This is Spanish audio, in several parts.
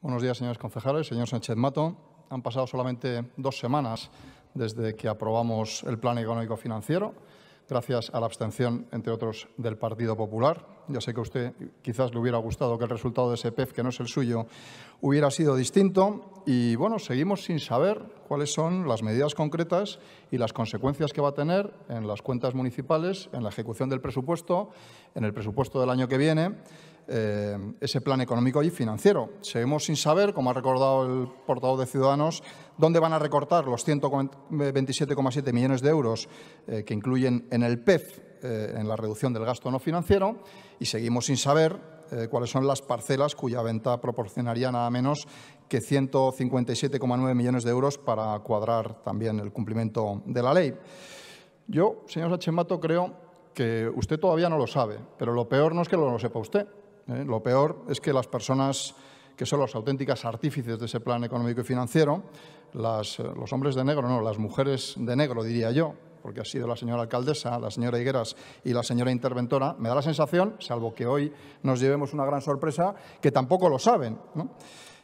Buenos días, señores concejales. Señor Sánchez Mato, han pasado solamente dos semanas desde que aprobamos el Plan Económico Financiero, gracias a la abstención, entre otros, del Partido Popular. Ya sé que a usted quizás le hubiera gustado que el resultado de ese PEF, que no es el suyo, hubiera sido distinto. Y bueno, seguimos sin saber cuáles son las medidas concretas y las consecuencias que va a tener en las cuentas municipales, en la ejecución del presupuesto, en el presupuesto del año que viene eh, ese plan económico y financiero. Seguimos sin saber, como ha recordado el portavoz de Ciudadanos, dónde van a recortar los 127,7 millones de euros eh, que incluyen en el PEF, eh, en la reducción del gasto no financiero, y seguimos sin saber cuáles son las parcelas cuya venta proporcionaría nada menos que 157,9 millones de euros para cuadrar también el cumplimiento de la ley. Yo, señor Sachemato, creo que usted todavía no lo sabe, pero lo peor no es que lo sepa usted, ¿eh? Lo peor es que las personas que son los auténticas artífices de ese plan económico y financiero, eh, los hombres de negro, no, las mujeres de negro, diría yo, porque ha sido la señora alcaldesa, la señora Higueras y la señora interventora, me da la sensación, salvo que hoy nos llevemos una gran sorpresa, que tampoco lo saben.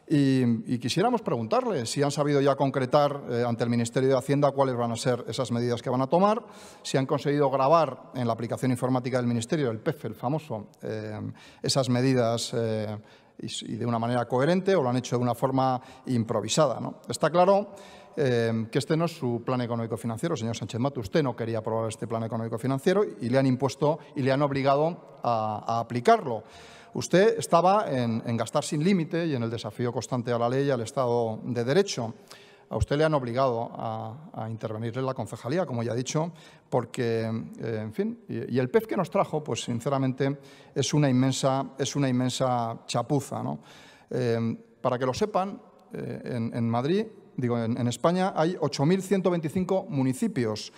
Y, quisiéramos preguntarle si han sabido ya concretar eh, ante el Ministerio de Hacienda cuáles van a ser esas medidas que van a tomar, si han conseguido grabar en la aplicación informática del Ministerio, el PEF, el famoso, eh, esas medidas. Eh, y, de una manera coherente o lo han hecho de una forma improvisada. Está claro que este no es su plan económico financiero, señor Sánchez Mato. Usted no quería aprobar este plan económico financiero y le han impuesto y le han obligado a aplicarlo usted estaba en, gastar sin límite y en el desafío constante a la ley y al Estado de Derecho. A usted le han obligado a, intervenir en la concejalía, como ya he dicho, porque, eh, en fin, y, el pez que nos trajo, pues sinceramente es una inmensa, es una inmensa chapuza. Eh, para que lo sepan, eh, en, Madrid, digo, en España hay 8.125 municipios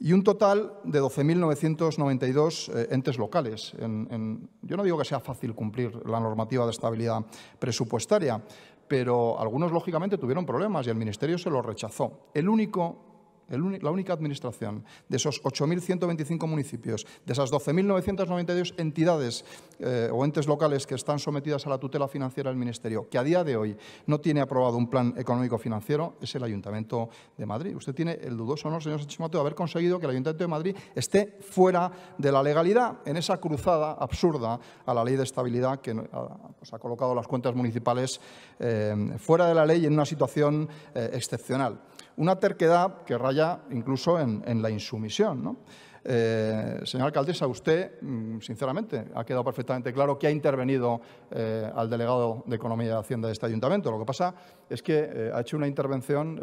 y un total de 12.992 eh, entes locales. yo no digo que sea fácil cumplir la normativa de estabilidad presupuestaria, pero algunos, lógicamente, tuvieron problemas y el Ministerio se los rechazó. El único la única administración de esos 8.125 municipios, de esas 12.992 entidades eh, o entes locales que están sometidas a la tutela financiera del Ministerio, que a día de hoy no tiene aprobado un plan económico financiero, es el Ayuntamiento de Madrid. Usted tiene el dudoso honor, señor Sánchez Mateo, de haber conseguido que el Ayuntamiento de Madrid esté fuera de la legalidad en esa cruzada absurda a la ley de estabilidad que nos eh, pues ha colocado las cuentas municipales eh, fuera de la ley en una situación excepcional. Una terquedad que raya incluso en, la insumisión. Eh, señor alcaldesa, usted, mm, sinceramente, ha quedado perfectamente claro que ha intervenido eh, al delegado de Economía y Hacienda de este ayuntamiento. Lo que pasa es que eh, ha hecho una intervención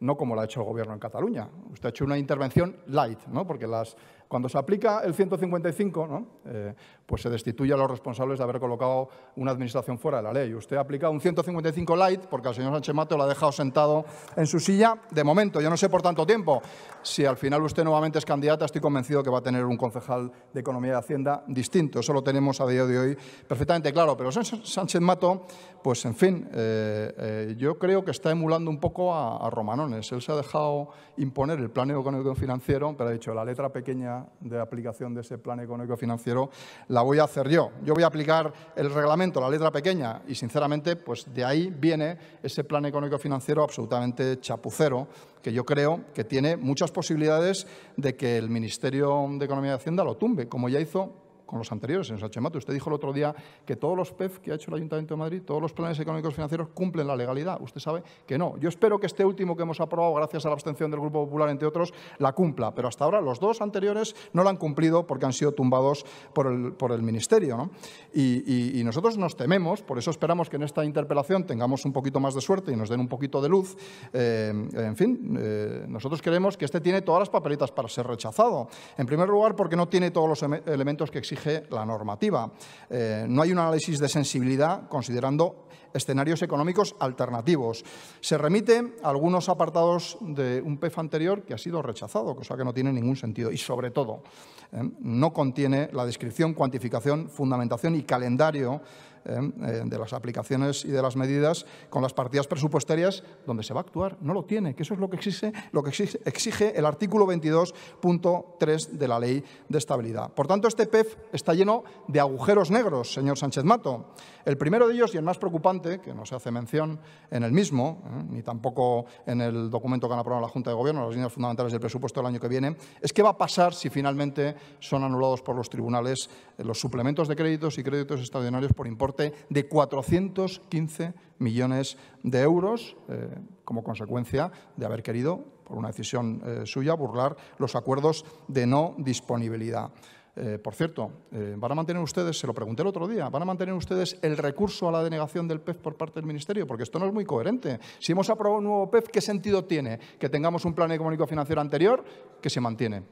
no como la ha hecho el Gobierno en Cataluña. Usted ha hecho una intervención light, ¿no? porque las cuando se aplica el 155, eh, pues se destituye a los responsables de haber colocado una administración fuera de la ley. Usted ha aplicado un 155 light porque al señor Sánchez Mato lo ha dejado sentado en su silla de momento. Yo no sé por tanto tiempo. Si al final usted nuevamente es candidata, estoy convencido que va a tener un concejal de Economía y Hacienda distinto. Eso lo tenemos a día de hoy perfectamente claro. Pero Sánchez Mato, pues en fin, eh, eh, yo creo que está emulando un poco a Romanones. Él se ha dejado imponer el plan económico financiero, pero ha dicho la letra pequeña de aplicación de ese plan económico financiero la voy a hacer yo. Yo voy a aplicar el reglamento, la letra pequeña, y sinceramente, pues de ahí viene ese plan económico financiero absolutamente chapucero, que yo creo que tiene muchas posibilidades de que el Ministerio de Economía y Hacienda lo tumbe, como ya hizo con los anteriores, en Sánchez Mato. Usted dijo el otro día que todos los PEF que ha hecho el Ayuntamiento de Madrid, todos los planes económicos financieros cumplen la legalidad. Usted sabe que no. Yo espero que este último que hemos aprobado, gracias a la abstención del Grupo Popular, entre otros, la cumpla. Pero hasta ahora los dos anteriores no la han cumplido porque han sido tumbados por el, por el Ministerio. ¿no? Y, nosotros nos tememos, por eso esperamos que en esta interpelación tengamos un poquito más de suerte y nos den un poquito de luz. Eh, en fin, eh, nosotros creemos que este tiene todas las papelitas para ser rechazado. En primer lugar, porque no tiene todos los elementos que exige la normativa. Eh, no hay un análisis de sensibilidad considerando escenarios económicos alternativos. Se remite a algunos apartados de un PEF anterior que ha sido rechazado, cosa que no tiene ningún sentido. Y sobre todo, eh, no contiene la descripción, cuantificación, fundamentación y calendario ¿eh? Eh, de las aplicaciones y de las medidas con las partidas presupuestarias donde se va a actuar. No lo tiene, que eso es lo que exige, lo que exige, el artículo 22.3 de la Ley de Estabilidad. Por tanto, este PEF está lleno de agujeros negros, señor Sánchez Mato. El primero de ellos y el más preocupante, que no se hace mención en el mismo, ¿eh? ni tampoco en el documento que han aprobado la Junta de Gobierno, las líneas fundamentales del presupuesto del año que viene, es qué va a pasar si finalmente son anulados por los tribunales los suplementos de créditos y créditos extraordinarios por importe de 415 millones de euros eh, como consecuencia de haber querido, por una decisión eh, suya, burlar los acuerdos de no disponibilidad. Eh, por cierto, ¿van a mantener ustedes, se lo pregunté el otro día, ¿van a mantener ustedes el recurso a la denegación del PEF por parte del Ministerio? Porque esto no es muy coherente. Si hemos aprobado un nuevo PEF, ¿qué sentido tiene que tengamos un plan económico financiero anterior que se mantiene?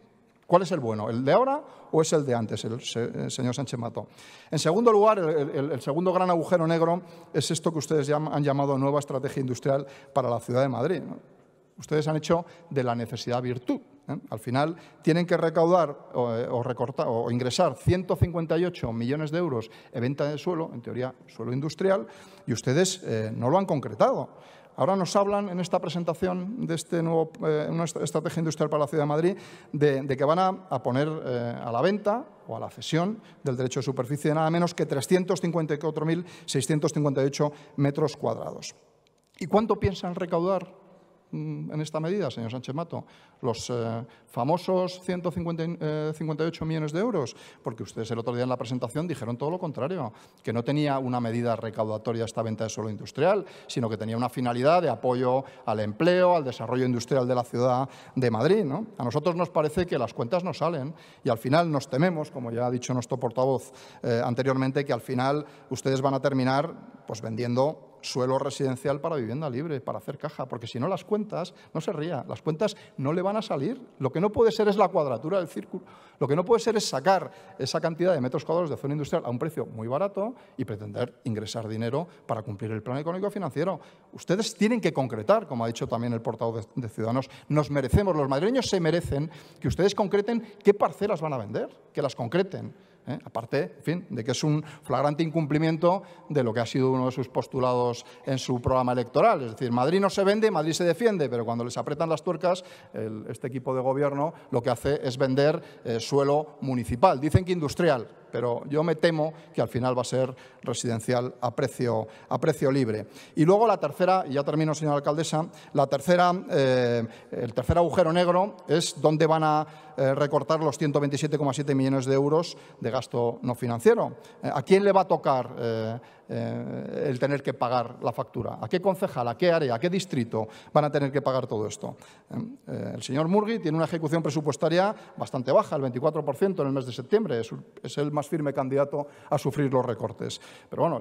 ¿Cuál es el bueno? ¿El de ahora o es el de antes? El, eh, señor Sánchez Mató. En segundo lugar, el, segundo gran agujero negro es esto que ustedes han llamado nueva estrategia industrial para la ciudad de Madrid. Ustedes han hecho de la necesidad virtud. ¿eh? Al final tienen que recaudar o, eh, ingresar 158 millones de euros en venta de suelo, en teoría suelo industrial, y ustedes no lo han concretado. Ahora nos hablan en esta presentación de este nuevo, eh, estrategia industrial para la Ciudad de Madrid de, que van a, poner eh, a la venta o a la cesión del derecho de superficie de nada menos que 354.658 metros cuadrados. ¿Y cuánto piensan recaudar Mm, en esta medida, señor Sánchez Mato? Los eh, famosos 158 eh, millones de euros, porque ustedes el otro día en la presentación dijeron todo lo contrario, que no tenía una medida recaudatoria esta venta de suelo industrial, sino que tenía una finalidad de apoyo al empleo, al desarrollo industrial de la ciudad de Madrid. A nosotros nos parece que las cuentas no salen y al final nos tememos, como ya ha dicho nuestro portavoz eh, anteriormente, que al final ustedes van a terminar pues vendiendo suelo residencial para vivienda libre, para hacer caja, porque si no las cuentas, no se ría, las cuentas no le van a salir. Lo que no puede ser es la cuadratura del círculo. Lo que no puede ser es sacar esa cantidad de metros cuadrados de zona industrial a un precio muy barato y pretender ingresar dinero para cumplir el plan económico financiero. Ustedes tienen que concretar, como ha dicho también el portavoz de, de Ciudadanos, nos merecemos, los madrileños se merecen que ustedes concreten qué parcelas van a vender, que las concreten ¿eh? Aparte, en fin, de que es un flagrante incumplimiento de lo que ha sido uno de sus postulados en su programa electoral. Es decir, Madrid no se vende, Madrid se defiende, pero cuando les apretan las tuercas, este equipo de gobierno lo que hace es vender eh, suelo municipal. Dicen que industrial pero yo me temo que al final va a ser residencial a precio, a precio libre. Y luego la tercera, y ya termino, señora alcaldesa, la tercera, eh, el tercer agujero negro es dónde van a eh, recortar los 127,7 millones de euros de gasto no financiero. Eh, ¿A quién le va a tocar? Eh, el tener que pagar la factura? ¿A qué concejal, a qué área, a qué distrito van a tener que pagar todo esto? Eh, eh, el señor Murgui tiene una ejecución presupuestaria bastante baja, el 24% en el mes de septiembre. Es, el más firme candidato a sufrir los recortes. Pero bueno,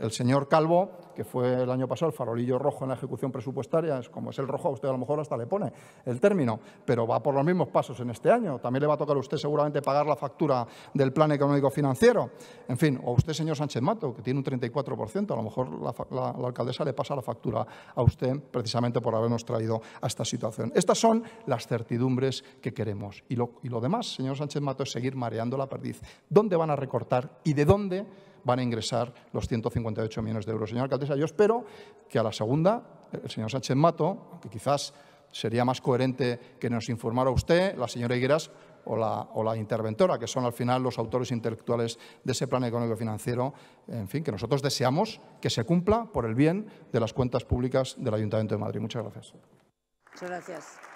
el señor, Calvo, que fue el año pasado el farolillo rojo en la ejecución presupuestaria, es como es el rojo, a usted a lo mejor hasta le pone el término, pero va por los mismos pasos en este año. También le va a tocar a usted seguramente pagar la factura del plan económico financiero. En fin, o usted, señor Sánchez Mato, que tiene un 34%, a lo mejor la, alcaldesa le pasa la factura a usted precisamente por habernos traído a esta situación. Estas son las certidumbres que queremos. Y lo, demás, señor Sánchez Mato, es seguir mareando la perdiz. ¿Dónde van a recortar y de dónde van a ingresar los 158 millones de euros? Señor alcaldesa, yo espero que a la segunda, el señor Sánchez Mato, que quizás sería más coherente que nos informara usted, la señora Higueras, o la, interventora, que son al final los autores intelectuales de ese plan económico financiero, en fin, que nosotros deseamos que se cumpla por el bien de las cuentas públicas del Ayuntamiento de Madrid. Muchas gracias. Muchas gracias.